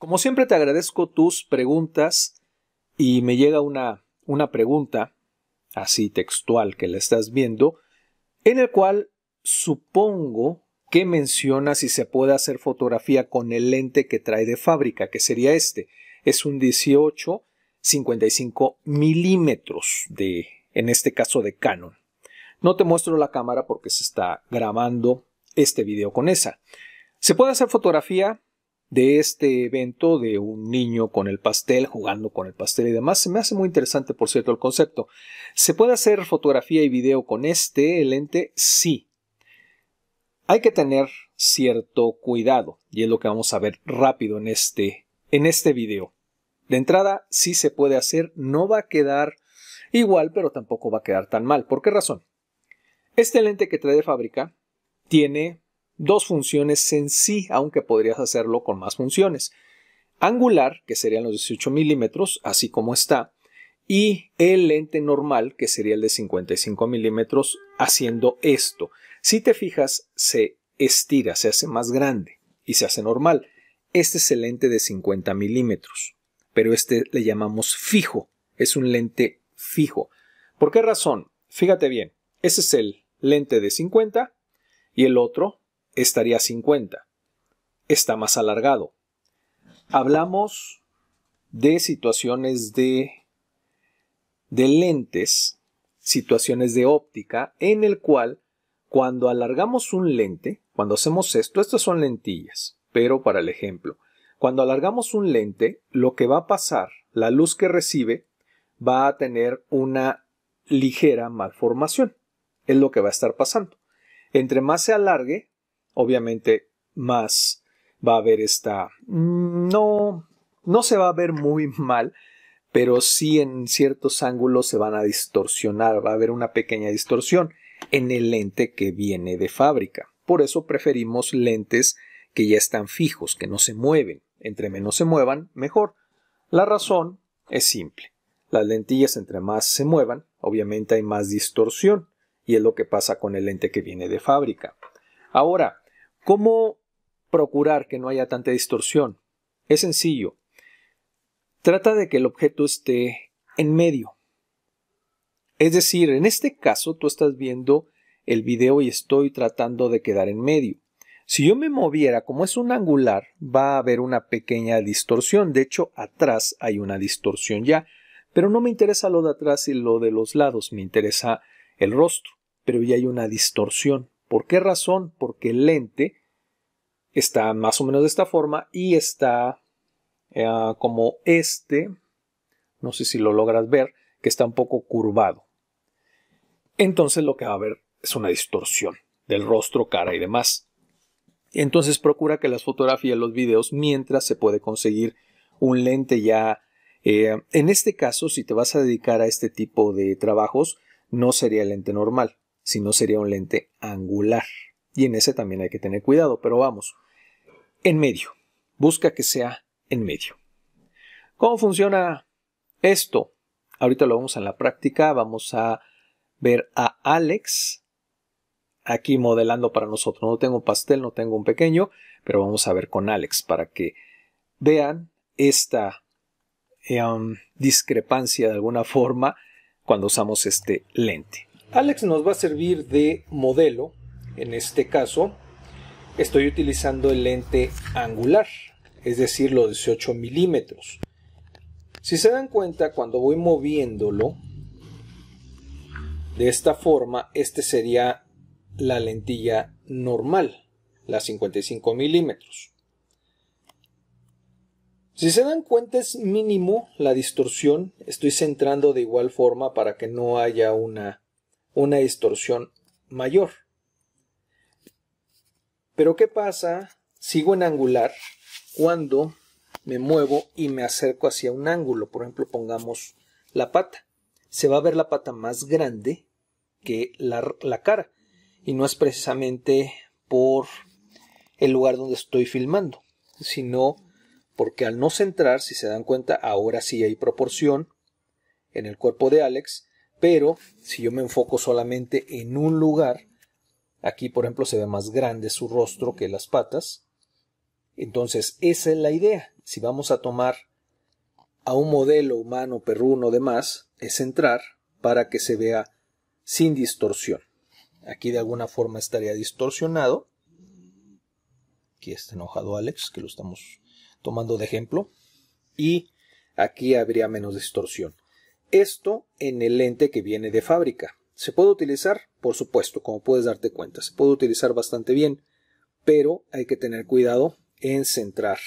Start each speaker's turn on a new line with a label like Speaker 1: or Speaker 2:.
Speaker 1: Como siempre te agradezco tus preguntas y me llega una, una pregunta, así textual que la estás viendo, en el cual supongo que menciona si se puede hacer fotografía con el lente que trae de fábrica, que sería este. Es un 18 55 milímetros de, en este caso de Canon. No te muestro la cámara porque se está grabando este video con esa. Se puede hacer fotografía de este evento de un niño con el pastel, jugando con el pastel y demás. Se me hace muy interesante, por cierto, el concepto. ¿Se puede hacer fotografía y video con este lente? Sí. Hay que tener cierto cuidado y es lo que vamos a ver rápido en este, en este video. De entrada, sí se puede hacer, no va a quedar igual, pero tampoco va a quedar tan mal. ¿Por qué razón? Este lente que trae de fábrica tiene dos funciones en sí, aunque podrías hacerlo con más funciones. Angular, que serían los 18 milímetros, así como está, y el lente normal, que sería el de 55 milímetros, haciendo esto. Si te fijas, se estira, se hace más grande y se hace normal. Este es el lente de 50 milímetros, pero este le llamamos fijo, es un lente fijo. ¿Por qué razón? Fíjate bien, ese es el lente de 50 y el otro estaría 50. Está más alargado. Hablamos de situaciones de, de lentes, situaciones de óptica, en el cual cuando alargamos un lente, cuando hacemos esto, estas son lentillas, pero para el ejemplo, cuando alargamos un lente, lo que va a pasar, la luz que recibe, va a tener una ligera malformación. Es lo que va a estar pasando. Entre más se alargue, obviamente más va a haber esta... Mm, no, no se va a ver muy mal, pero sí en ciertos ángulos se van a distorsionar, va a haber una pequeña distorsión en el lente que viene de fábrica. Por eso preferimos lentes que ya están fijos, que no se mueven. Entre menos se muevan, mejor. La razón es simple. Las lentillas entre más se muevan, obviamente hay más distorsión, y es lo que pasa con el lente que viene de fábrica. Ahora, ¿Cómo procurar que no haya tanta distorsión? Es sencillo. Trata de que el objeto esté en medio. Es decir, en este caso tú estás viendo el video y estoy tratando de quedar en medio. Si yo me moviera, como es un angular, va a haber una pequeña distorsión. De hecho, atrás hay una distorsión ya. Pero no me interesa lo de atrás y lo de los lados, me interesa el rostro. Pero ya hay una distorsión. ¿Por qué razón? Porque el lente está más o menos de esta forma y está eh, como este, no sé si lo logras ver, que está un poco curvado. Entonces lo que va a haber es una distorsión del rostro, cara y demás. Entonces procura que las fotografías, los videos, mientras se puede conseguir un lente ya. Eh, en este caso, si te vas a dedicar a este tipo de trabajos, no sería el lente normal si no sería un lente angular. Y en ese también hay que tener cuidado, pero vamos, en medio, busca que sea en medio. ¿Cómo funciona esto? Ahorita lo vamos a la práctica, vamos a ver a Alex aquí modelando para nosotros. No tengo un pastel, no tengo un pequeño, pero vamos a ver con Alex para que vean esta em, discrepancia de alguna forma cuando usamos este lente. Alex nos va a servir de modelo. En este caso, estoy utilizando el lente angular, es decir, los 18 milímetros. Si se dan cuenta, cuando voy moviéndolo de esta forma, este sería la lentilla normal, la 55 milímetros. Si se dan cuenta es mínimo la distorsión, estoy centrando de igual forma para que no haya una una distorsión mayor. Pero ¿qué pasa? Sigo en angular cuando me muevo y me acerco hacia un ángulo. Por ejemplo, pongamos la pata. Se va a ver la pata más grande que la, la cara. Y no es precisamente por el lugar donde estoy filmando, sino porque al no centrar, si se dan cuenta, ahora sí hay proporción en el cuerpo de Alex pero si yo me enfoco solamente en un lugar, aquí por ejemplo se ve más grande su rostro que las patas. Entonces esa es la idea. Si vamos a tomar a un modelo humano, perruno, demás, es entrar para que se vea sin distorsión. Aquí de alguna forma estaría distorsionado. Aquí está enojado Alex, que lo estamos tomando de ejemplo. Y aquí habría menos distorsión. Esto en el lente que viene de fábrica. ¿Se puede utilizar? Por supuesto, como puedes darte cuenta, se puede utilizar bastante bien, pero hay que tener cuidado en centrar.